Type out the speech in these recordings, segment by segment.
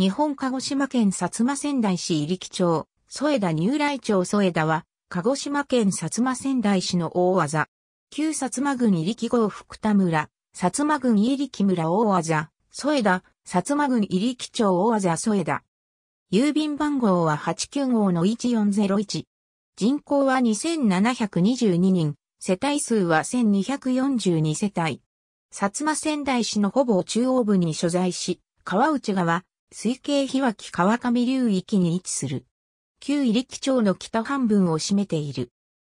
日本鹿児島県薩摩仙台市入木町、添田入来町添田は、鹿児島県薩摩仙台市の大技。旧薩摩郡入木郷福田村、薩摩郡入木村大技、添田、薩摩郡入木町大技添田。郵便番号は89号の1401。人口は2722人、世帯数は1242世帯。薩摩仙台市のほぼ中央部に所在し、川内川、水系日脇川上流域に位置する。旧入力町の北半分を占めている。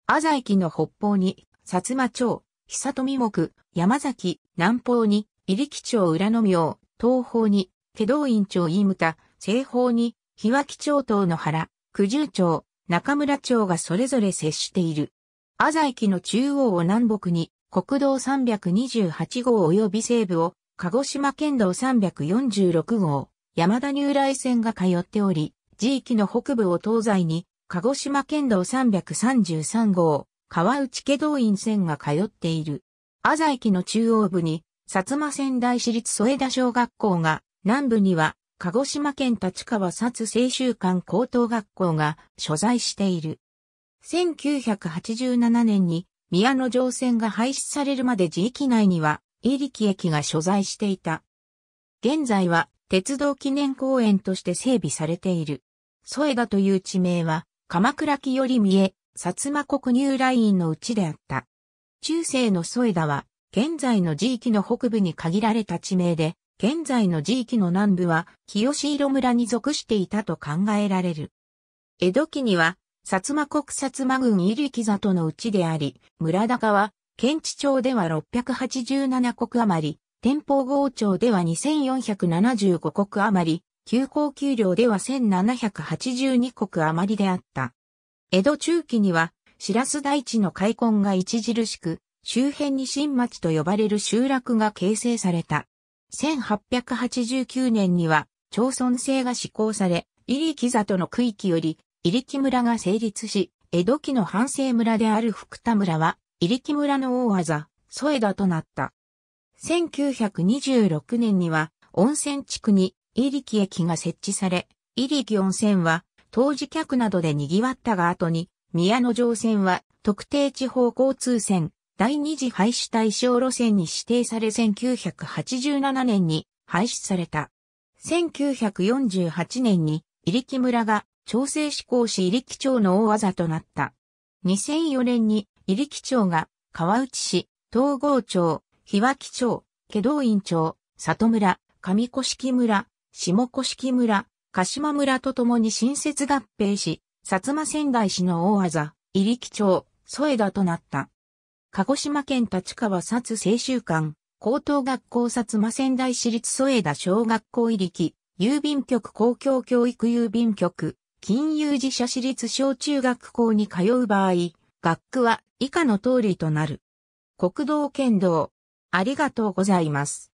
浅西紀の北方に、薩摩町、久富木、山崎、南方に、入力町浦野明、東方に、手道院町飯牟田、西方に、日脇町東の原、九十町、中村町がそれぞれ接している。浅西紀の中央を南北に、国道328号及び西部を、鹿児島県道346号、山田入来線が通っており、地域の北部を東西に、鹿児島県道333号、川内家道院線が通っている。朝駅の中央部に、薩摩仙台市立添田小学校が、南部には、鹿児島県立川薩青州館高等学校が所在している。1987年に宮野城線が廃止されるまで地域内には、飯力駅が所在していた。現在は鉄道記念公園として整備されている。添田という地名は、鎌倉木より見え、薩摩国入ラインのうちであった。中世の添田は、現在の地域の北部に限られた地名で、現在の地域の南部は清色村に属していたと考えられる。江戸期には、薩摩国薩摩郡入木里のうちであり、村高は、県地町では687国余り、天保豪朝では2475国余り、旧高給料では1782国余りであった。江戸中期には、白洲大地の開墾が著しく、周辺に新町と呼ばれる集落が形成された。1889年には、町村制が施行され、入木里の区域より、入木村が成立し、江戸期の反省村である福田村は、入木村の大技、添田となった。1926年には温泉地区に入り木駅が設置され、入り木温泉は当時客などで賑わったが後に、宮野城線は特定地方交通線第二次廃止対象路線に指定され1987年に廃止された。1948年に入木村が調整施行し入木町の大技となった。2004年に入木町が川内市、東郷町、日脇町、祁道院町、里村、上甑村、下甑村、鹿島村とともに新設合併し、薩摩仙台市の大技、入木町、添田となった。鹿児島県立川薩青州館、高等学校薩摩仙台市立添田小学校入木、郵便局公共教育郵便局、金融自社市立小中学校に通う場合、学区は以下の通りとなる。国道県道、ありがとうございます。